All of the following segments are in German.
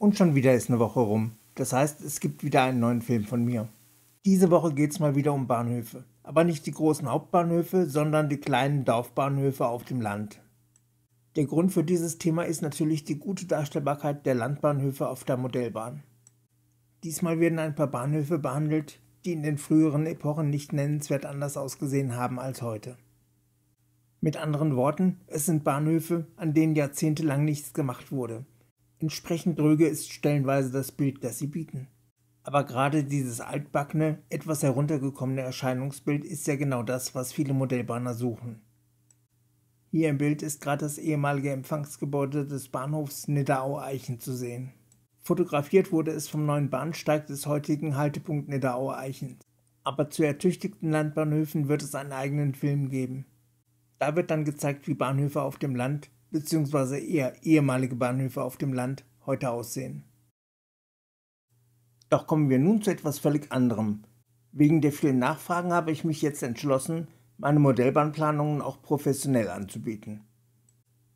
Und schon wieder ist eine Woche rum. Das heißt, es gibt wieder einen neuen Film von mir. Diese Woche geht es mal wieder um Bahnhöfe. Aber nicht die großen Hauptbahnhöfe, sondern die kleinen Dorfbahnhöfe auf dem Land. Der Grund für dieses Thema ist natürlich die gute Darstellbarkeit der Landbahnhöfe auf der Modellbahn. Diesmal werden ein paar Bahnhöfe behandelt, die in den früheren Epochen nicht nennenswert anders ausgesehen haben als heute. Mit anderen Worten, es sind Bahnhöfe, an denen jahrzehntelang nichts gemacht wurde, Entsprechend dröge ist stellenweise das Bild, das sie bieten. Aber gerade dieses altbackene, etwas heruntergekommene Erscheinungsbild ist ja genau das, was viele Modellbahner suchen. Hier im Bild ist gerade das ehemalige Empfangsgebäude des Bahnhofs Nidderau-Eichen zu sehen. Fotografiert wurde es vom neuen Bahnsteig des heutigen Haltepunkt Nidderau-Eichen. Aber zu ertüchtigten Landbahnhöfen wird es einen eigenen Film geben. Da wird dann gezeigt, wie Bahnhöfe auf dem Land bzw. eher ehemalige Bahnhöfe auf dem Land heute aussehen. Doch kommen wir nun zu etwas völlig anderem. Wegen der vielen Nachfragen habe ich mich jetzt entschlossen, meine Modellbahnplanungen auch professionell anzubieten.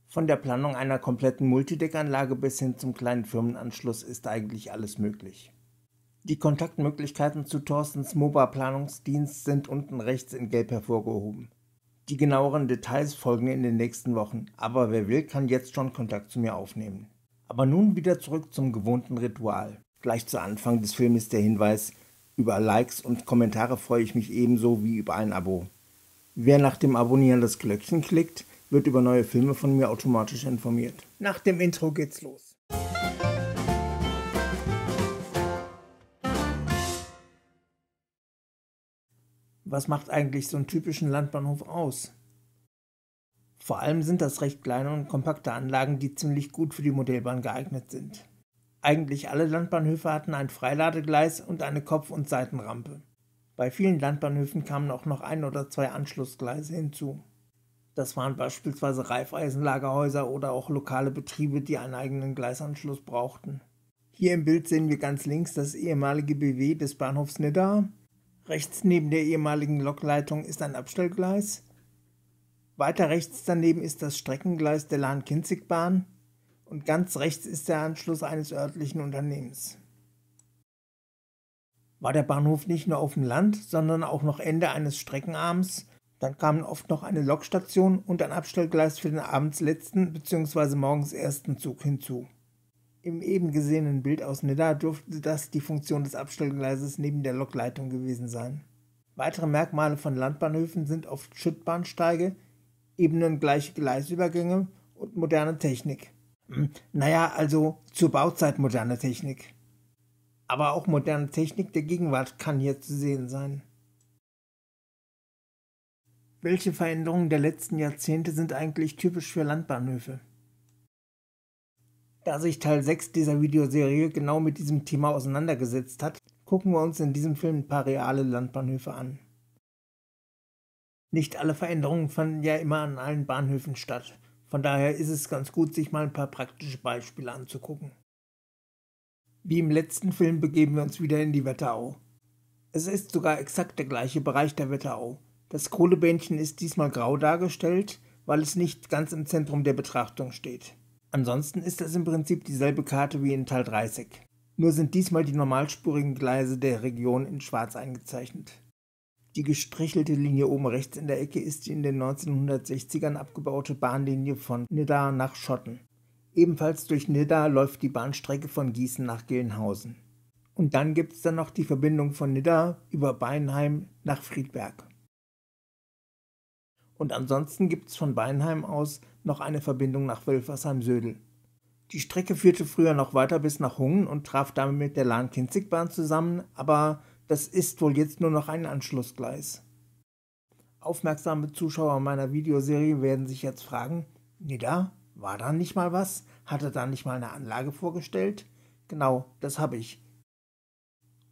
Von der Planung einer kompletten Multideckanlage bis hin zum kleinen Firmenanschluss ist eigentlich alles möglich. Die Kontaktmöglichkeiten zu Thorstens MOBA Planungsdienst sind unten rechts in Gelb hervorgehoben. Die genaueren Details folgen in den nächsten Wochen, aber wer will, kann jetzt schon Kontakt zu mir aufnehmen. Aber nun wieder zurück zum gewohnten Ritual. Gleich zu Anfang des Filmes der Hinweis, über Likes und Kommentare freue ich mich ebenso wie über ein Abo. Wer nach dem Abonnieren das Glöckchen klickt, wird über neue Filme von mir automatisch informiert. Nach dem Intro geht's los. was macht eigentlich so einen typischen Landbahnhof aus? Vor allem sind das recht kleine und kompakte Anlagen, die ziemlich gut für die Modellbahn geeignet sind. Eigentlich alle Landbahnhöfe hatten ein Freiladegleis und eine Kopf- und Seitenrampe. Bei vielen Landbahnhöfen kamen auch noch ein oder zwei Anschlussgleise hinzu. Das waren beispielsweise Reifeisenlagerhäuser oder auch lokale Betriebe, die einen eigenen Gleisanschluss brauchten. Hier im Bild sehen wir ganz links das ehemalige BW des Bahnhofs Nidda Rechts neben der ehemaligen Lokleitung ist ein Abstellgleis. Weiter rechts daneben ist das Streckengleis der Lahn-Kinzig-Bahn und ganz rechts ist der Anschluss eines örtlichen Unternehmens. War der Bahnhof nicht nur auf dem Land, sondern auch noch Ende eines Streckenarms, dann kamen oft noch eine Lokstation und ein Abstellgleis für den abends letzten bzw. morgens ersten Zug hinzu im eben gesehenen Bild aus Nidda dürfte das die Funktion des Abstellgleises neben der Lokleitung gewesen sein. Weitere Merkmale von Landbahnhöfen sind oft Schüttbahnsteige, ebenengleiche Gleisübergänge und moderne Technik. Hm, naja, also zur Bauzeit moderne Technik. Aber auch moderne Technik der Gegenwart kann hier zu sehen sein. Welche Veränderungen der letzten Jahrzehnte sind eigentlich typisch für Landbahnhöfe? Da sich Teil 6 dieser Videoserie genau mit diesem Thema auseinandergesetzt hat, gucken wir uns in diesem Film ein paar reale Landbahnhöfe an. Nicht alle Veränderungen fanden ja immer an allen Bahnhöfen statt. Von daher ist es ganz gut, sich mal ein paar praktische Beispiele anzugucken. Wie im letzten Film begeben wir uns wieder in die Wetterau. Es ist sogar exakt der gleiche Bereich der Wetterau. Das Kohlebähnchen ist diesmal grau dargestellt, weil es nicht ganz im Zentrum der Betrachtung steht. Ansonsten ist es im Prinzip dieselbe Karte wie in Teil 30. Nur sind diesmal die normalspurigen Gleise der Region in schwarz eingezeichnet. Die gestrichelte Linie oben rechts in der Ecke ist die in den 1960ern abgebaute Bahnlinie von Nidda nach Schotten. Ebenfalls durch Nidda läuft die Bahnstrecke von Gießen nach Gelnhausen. Und dann gibt es dann noch die Verbindung von Nidda über Beinheim nach Friedberg und ansonsten gibt es von Beinheim aus noch eine Verbindung nach Wölfersheim-Södel. Die Strecke führte früher noch weiter bis nach Hungen und traf damit mit der Lahn-Kinzig-Bahn zusammen, aber das ist wohl jetzt nur noch ein Anschlussgleis. Aufmerksame Zuschauer meiner Videoserie werden sich jetzt fragen, Nida, war da nicht mal was? Hatte da nicht mal eine Anlage vorgestellt? Genau, das habe ich.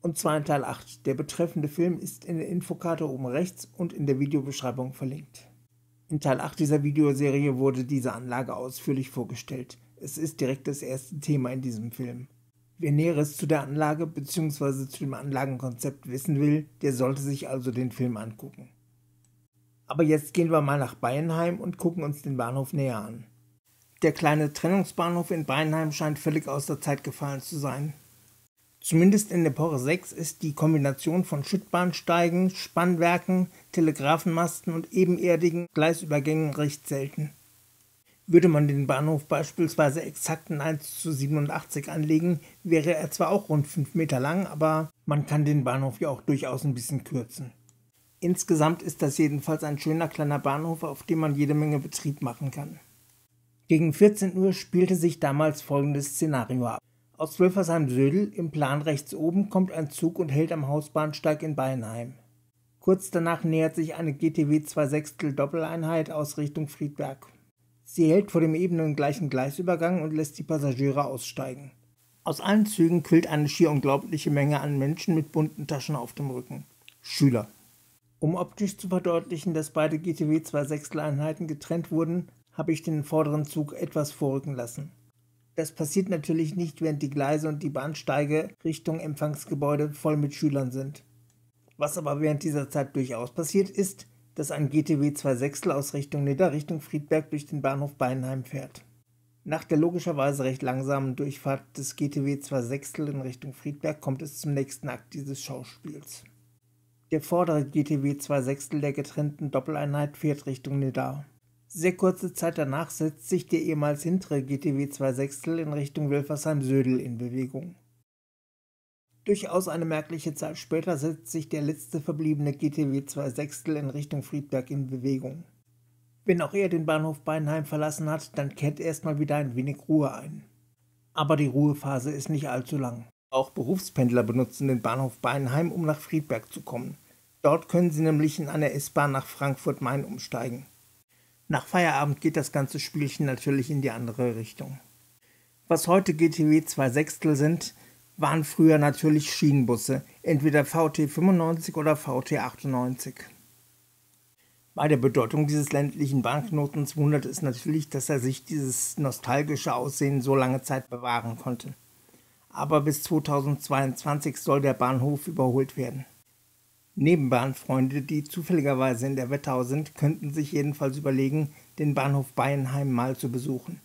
Und zwar in Teil 8. Der betreffende Film ist in der Infokarte oben rechts und in der Videobeschreibung verlinkt. In Teil 8 dieser Videoserie wurde diese Anlage ausführlich vorgestellt. Es ist direkt das erste Thema in diesem Film. Wer Näheres zu der Anlage bzw. zu dem Anlagenkonzept wissen will, der sollte sich also den Film angucken. Aber jetzt gehen wir mal nach Beinheim und gucken uns den Bahnhof näher an. Der kleine Trennungsbahnhof in Beinheim scheint völlig aus der Zeit gefallen zu sein. Zumindest in Epoche 6 ist die Kombination von Schüttbahnsteigen, Spannwerken, Telegrafenmasten und ebenerdigen Gleisübergängen recht selten. Würde man den Bahnhof beispielsweise exakten 1 zu 87 anlegen, wäre er zwar auch rund 5 Meter lang, aber man kann den Bahnhof ja auch durchaus ein bisschen kürzen. Insgesamt ist das jedenfalls ein schöner kleiner Bahnhof, auf dem man jede Menge Betrieb machen kann. Gegen 14 Uhr spielte sich damals folgendes Szenario ab. Aus Wölfersheim-Södel im Plan rechts oben kommt ein Zug und hält am Hausbahnsteig in Beinheim. Kurz danach nähert sich eine GTW 2 Sechstel Doppeleinheit aus Richtung Friedberg. Sie hält vor dem ebenen gleichen Gleisübergang und lässt die Passagiere aussteigen. Aus allen Zügen quillt eine schier unglaubliche Menge an Menschen mit bunten Taschen auf dem Rücken. Schüler. Um optisch zu verdeutlichen, dass beide GTW 2 Sechstel Einheiten getrennt wurden, habe ich den vorderen Zug etwas vorrücken lassen. Das passiert natürlich nicht, während die Gleise und die Bahnsteige Richtung Empfangsgebäude voll mit Schülern sind. Was aber während dieser Zeit durchaus passiert ist, dass ein GTW 2 Sechstel aus Richtung Nidda Richtung Friedberg durch den Bahnhof Beinheim fährt. Nach der logischerweise recht langsamen Durchfahrt des GTW 2 Sechstel in Richtung Friedberg kommt es zum nächsten Akt dieses Schauspiels. Der vordere GTW 2 Sechstel der getrennten Doppeleinheit fährt Richtung Nidda. Sehr kurze Zeit danach setzt sich der ehemals hintere GTW 2 Sechstel in Richtung Wilfersheim-Södel in Bewegung. Durchaus eine merkliche Zeit später setzt sich der letzte verbliebene GTW 2 Sechstel in Richtung Friedberg in Bewegung. Wenn auch er den Bahnhof Beinheim verlassen hat, dann kehrt erstmal wieder ein wenig Ruhe ein. Aber die Ruhephase ist nicht allzu lang. Auch Berufspendler benutzen den Bahnhof Beinheim, um nach Friedberg zu kommen. Dort können sie nämlich in einer S-Bahn nach Frankfurt-Main umsteigen. Nach Feierabend geht das ganze Spielchen natürlich in die andere Richtung. Was heute GTW 2 Sechstel sind, waren früher natürlich Schienenbusse, entweder VT 95 oder VT 98. Bei der Bedeutung dieses ländlichen Banknotens wundert es natürlich, dass er sich dieses nostalgische Aussehen so lange Zeit bewahren konnte. Aber bis 2022 soll der Bahnhof überholt werden. Nebenbahnfreunde, die zufälligerweise in der Wetterau sind, könnten sich jedenfalls überlegen, den Bahnhof Beinheim mal zu besuchen.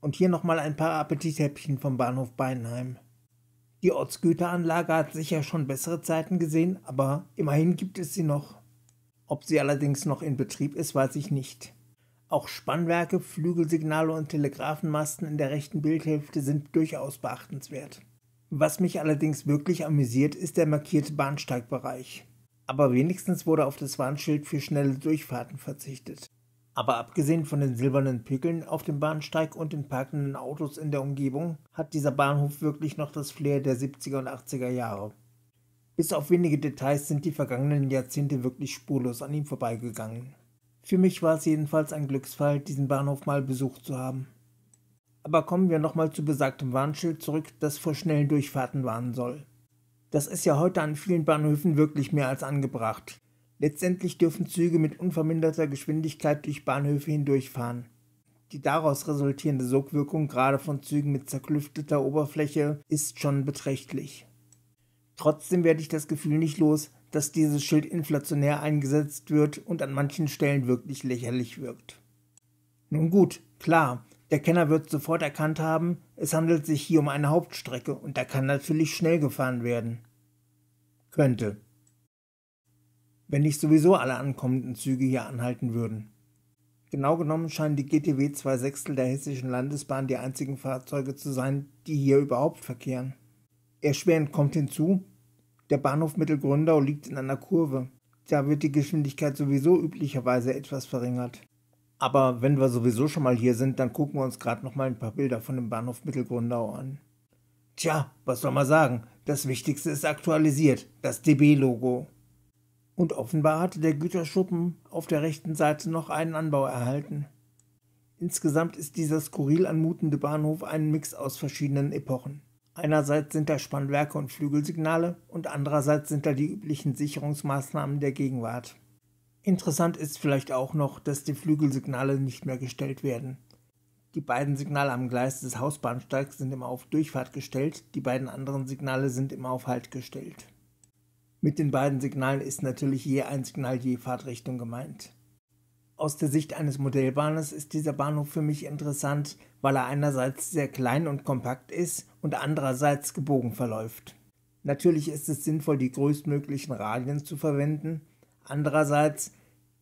Und hier nochmal ein paar Appetithäppchen vom Bahnhof Beinheim. Die Ortsgüteranlage hat sicher schon bessere Zeiten gesehen, aber immerhin gibt es sie noch. Ob sie allerdings noch in Betrieb ist, weiß ich nicht. Auch Spannwerke, Flügelsignale und Telegrafenmasten in der rechten Bildhälfte sind durchaus beachtenswert. Was mich allerdings wirklich amüsiert, ist der markierte Bahnsteigbereich. Aber wenigstens wurde auf das Warnschild für schnelle Durchfahrten verzichtet. Aber abgesehen von den silbernen Pickeln auf dem Bahnsteig und den parkenden Autos in der Umgebung, hat dieser Bahnhof wirklich noch das Flair der 70er und 80er Jahre. Bis auf wenige Details sind die vergangenen Jahrzehnte wirklich spurlos an ihm vorbeigegangen. Für mich war es jedenfalls ein Glücksfall, diesen Bahnhof mal besucht zu haben. Aber kommen wir nochmal zu besagtem Warnschild zurück, das vor schnellen Durchfahrten warnen soll. Das ist ja heute an vielen Bahnhöfen wirklich mehr als angebracht. Letztendlich dürfen Züge mit unverminderter Geschwindigkeit durch Bahnhöfe hindurchfahren. Die daraus resultierende Sogwirkung gerade von Zügen mit zerklüfteter Oberfläche ist schon beträchtlich. Trotzdem werde ich das Gefühl nicht los, dass dieses Schild inflationär eingesetzt wird und an manchen Stellen wirklich lächerlich wirkt. Nun gut, klar, der Kenner wird sofort erkannt haben, es handelt sich hier um eine Hauptstrecke und da kann natürlich schnell gefahren werden. Könnte. Wenn nicht sowieso alle ankommenden Züge hier anhalten würden. Genau genommen scheinen die GTW zwei Sechstel der hessischen Landesbahn die einzigen Fahrzeuge zu sein, die hier überhaupt verkehren. Erschwerend kommt hinzu, der Bahnhof Mittelgründau liegt in einer Kurve. Da wird die Geschwindigkeit sowieso üblicherweise etwas verringert. Aber wenn wir sowieso schon mal hier sind, dann gucken wir uns gerade noch mal ein paar Bilder von dem Bahnhof Mittelgrundau an. Tja, was soll man sagen? Das Wichtigste ist aktualisiert, das DB-Logo. Und offenbar hatte der Güterschuppen auf der rechten Seite noch einen Anbau erhalten. Insgesamt ist dieser skurril anmutende Bahnhof ein Mix aus verschiedenen Epochen. Einerseits sind da Spannwerke und Flügelsignale und andererseits sind da die üblichen Sicherungsmaßnahmen der Gegenwart. Interessant ist vielleicht auch noch, dass die Flügelsignale nicht mehr gestellt werden. Die beiden Signale am Gleis des Hausbahnsteigs sind immer auf Durchfahrt gestellt, die beiden anderen Signale sind immer auf Halt gestellt. Mit den beiden Signalen ist natürlich je ein Signal je Fahrtrichtung gemeint. Aus der Sicht eines Modellbahnes ist dieser Bahnhof für mich interessant, weil er einerseits sehr klein und kompakt ist und andererseits gebogen verläuft. Natürlich ist es sinnvoll, die größtmöglichen Radien zu verwenden, Andererseits,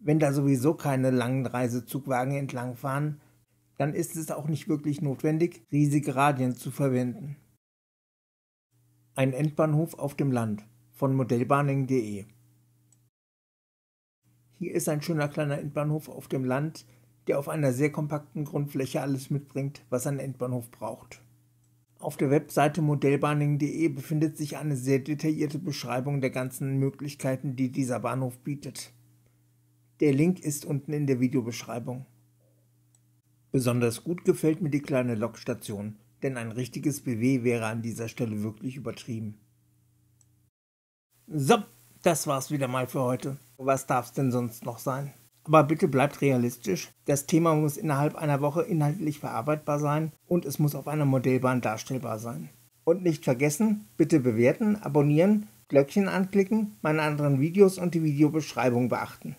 wenn da sowieso keine langen Reisezugwagen entlangfahren, dann ist es auch nicht wirklich notwendig, riesige Radien zu verwenden. Ein Endbahnhof auf dem Land von modellbahning.de Hier ist ein schöner kleiner Endbahnhof auf dem Land, der auf einer sehr kompakten Grundfläche alles mitbringt, was ein Endbahnhof braucht. Auf der Webseite modellbahning.de befindet sich eine sehr detaillierte Beschreibung der ganzen Möglichkeiten, die dieser Bahnhof bietet. Der Link ist unten in der Videobeschreibung. Besonders gut gefällt mir die kleine Lokstation, denn ein richtiges BW wäre an dieser Stelle wirklich übertrieben. So, das war's wieder mal für heute. Was darf's denn sonst noch sein? Aber bitte bleibt realistisch. Das Thema muss innerhalb einer Woche inhaltlich verarbeitbar sein und es muss auf einer Modellbahn darstellbar sein. Und nicht vergessen, bitte bewerten, abonnieren, Glöckchen anklicken, meine anderen Videos und die Videobeschreibung beachten.